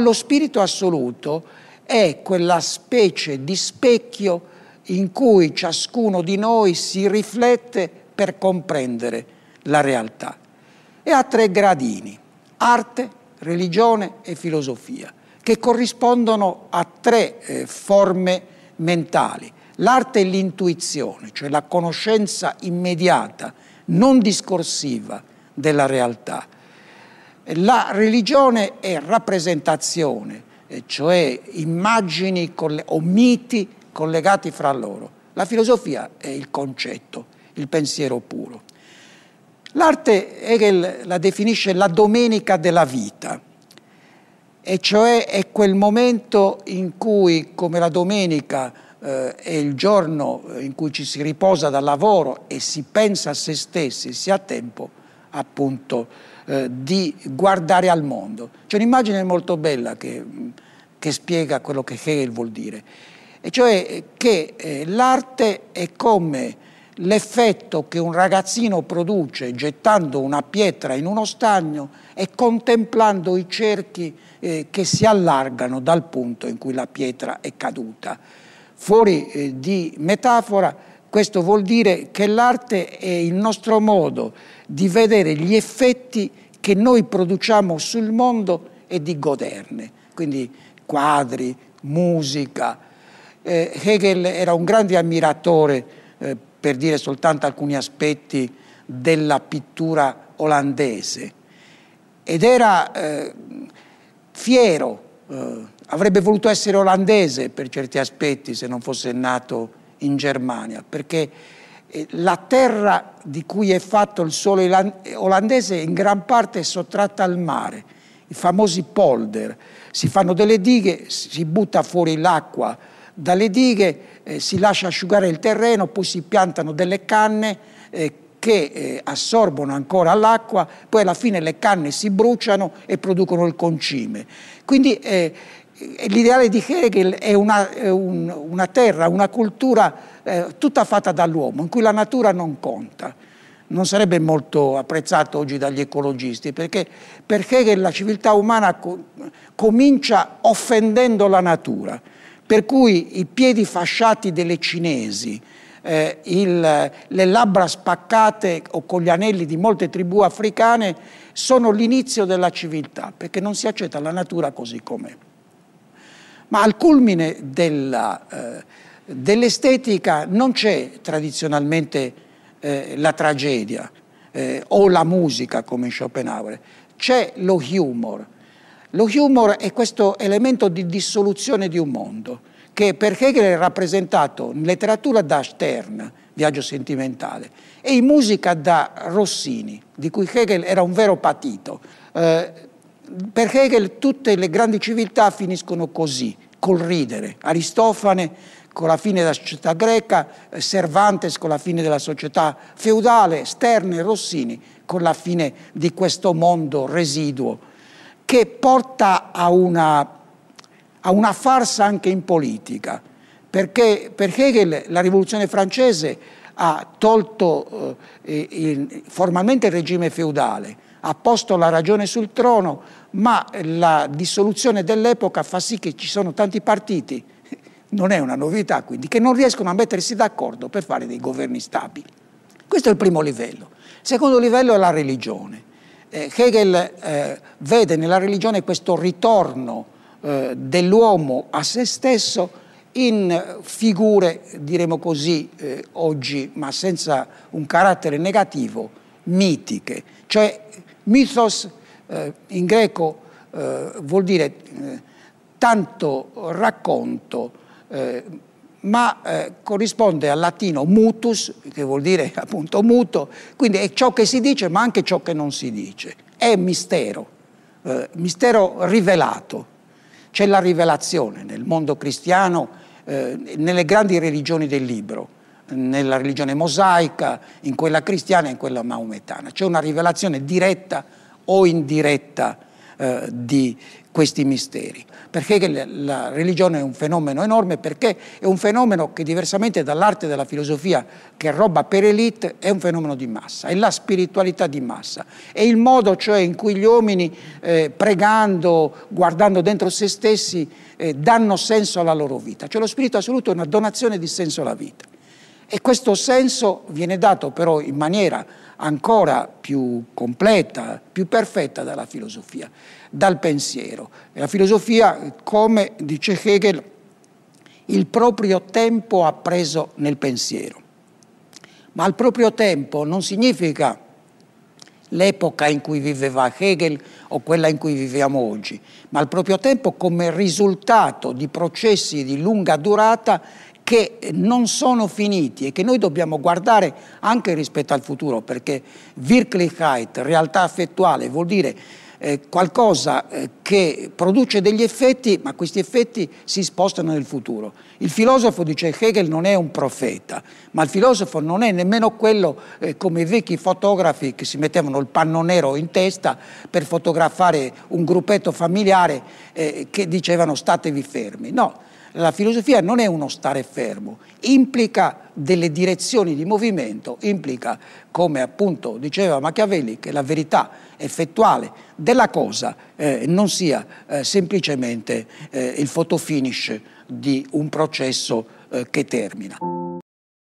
Lo spirito assoluto è quella specie di specchio in cui ciascuno di noi si riflette per comprendere la realtà. E ha tre gradini, arte, religione e filosofia, che corrispondono a tre eh, forme mentali. L'arte è l'intuizione, cioè la conoscenza immediata, non discorsiva della realtà la religione è rappresentazione, cioè immagini o miti collegati fra loro. La filosofia è il concetto, il pensiero puro. L'arte Hegel la definisce la domenica della vita, e cioè è quel momento in cui, come la domenica eh, è il giorno in cui ci si riposa dal lavoro e si pensa a se stessi, si ha tempo, appunto eh, di guardare al mondo. C'è un'immagine molto bella che, che, spiega quello che Hegel vuol dire, e cioè che eh, l'arte è come l'effetto che un ragazzino produce gettando una pietra in uno stagno e contemplando i cerchi eh, che si allargano dal punto in cui la pietra è caduta. Fuori eh, di metafora, questo vuol dire che l'arte è il nostro modo di vedere gli effetti che noi produciamo sul mondo e di goderne, quindi quadri, musica. Eh, Hegel era un grande ammiratore, eh, per dire soltanto alcuni aspetti, della pittura olandese ed era eh, fiero, eh, avrebbe voluto essere olandese per certi aspetti se non fosse nato in Germania, perché eh, la terra di cui è fatto il suolo olandese in gran parte è sottratta al mare, i famosi polder, si fanno delle dighe, si butta fuori l'acqua dalle dighe, eh, si lascia asciugare il terreno, poi si piantano delle canne eh, che eh, assorbono ancora l'acqua, poi alla fine le canne si bruciano e producono il concime. Quindi eh, eh, l'ideale di Hegel è una, un, una terra, una cultura eh, tutta fatta dall'uomo, in cui la natura non conta. Non sarebbe molto apprezzato oggi dagli ecologisti, perché per Hegel la civiltà umana co comincia offendendo la natura, per cui i piedi fasciati delle cinesi, eh, il, le labbra spaccate o con gli anelli di molte tribù africane sono l'inizio della civiltà, perché non si accetta la natura così com'è ma al culmine eh, dell'estetica eh, dell non c'è tradizionalmente eh, la tragedia eh, o la musica come in Schopenhauer, c'è lo humor. Lo humor è questo elemento di dissoluzione di un mondo che per Hegel è rappresentato in letteratura da Stern, Viaggio sentimentale, e in musica da Rossini, di cui Hegel era un vero patito. Eh, per Hegel tutte le grandi civiltà finiscono così, col ridere. Aristofane con la fine della società greca, eh, Cervantes con la fine della società feudale, Sterne e Rossini con la fine di questo mondo residuo che porta a una, a una farsa anche in politica, perché per Hegel la rivoluzione francese ha tolto eh, il, formalmente il regime feudale, ha posto la ragione sul trono, ma la dissoluzione dell'epoca fa sì che ci sono tanti partiti, non è una novità quindi, che non riescono a mettersi d'accordo per fare dei governi stabili. Questo è il primo livello. Il secondo livello è la religione. Eh, Hegel eh, vede nella religione questo ritorno eh, dell'uomo a se stesso in figure, diremo così eh, oggi, ma senza un carattere negativo, mitiche, cioè mythos eh, in greco eh, vuol dire eh, tanto racconto, eh, ma eh, corrisponde al latino mutus, che vuol dire appunto muto, quindi è ciò che si dice ma anche ciò che non si dice, è mistero, eh, mistero rivelato, c'è la rivelazione nel mondo cristiano, nelle grandi religioni del libro nella religione mosaica, in quella cristiana e in quella maometana. C'è una rivelazione diretta o indiretta eh, di questi misteri, perché la religione è un fenomeno enorme, perché è un fenomeno che diversamente dall'arte e dalla filosofia che è roba per elite è un fenomeno di massa, è la spiritualità di massa, è il modo cioè in cui gli uomini eh, pregando, guardando dentro se stessi, eh, danno senso alla loro vita, cioè lo spirito assoluto è una donazione di senso alla vita. E questo senso viene dato però in maniera ancora più completa, più perfetta dalla filosofia, dal pensiero. E la filosofia, come dice Hegel, il proprio tempo ha preso nel pensiero. Ma il proprio tempo non significa l'epoca in cui viveva Hegel o quella in cui viviamo oggi, ma il proprio tempo come risultato di processi di lunga durata che non sono finiti e che noi dobbiamo guardare anche rispetto al futuro, perché Wirklichkeit, realtà affettuale, vuol dire eh, qualcosa eh, che produce degli effetti, ma questi effetti si spostano nel futuro. Il filosofo, dice Hegel, non è un profeta, ma il filosofo non è nemmeno quello eh, come i vecchi fotografi che si mettevano il panno nero in testa per fotografare un gruppetto familiare eh, che dicevano statevi fermi. No, la filosofia non è uno stare fermo, implica delle direzioni di movimento, implica, come appunto diceva Machiavelli, che la verità effettuale della cosa eh, non sia eh, semplicemente eh, il fotofinish di un processo eh, che termina.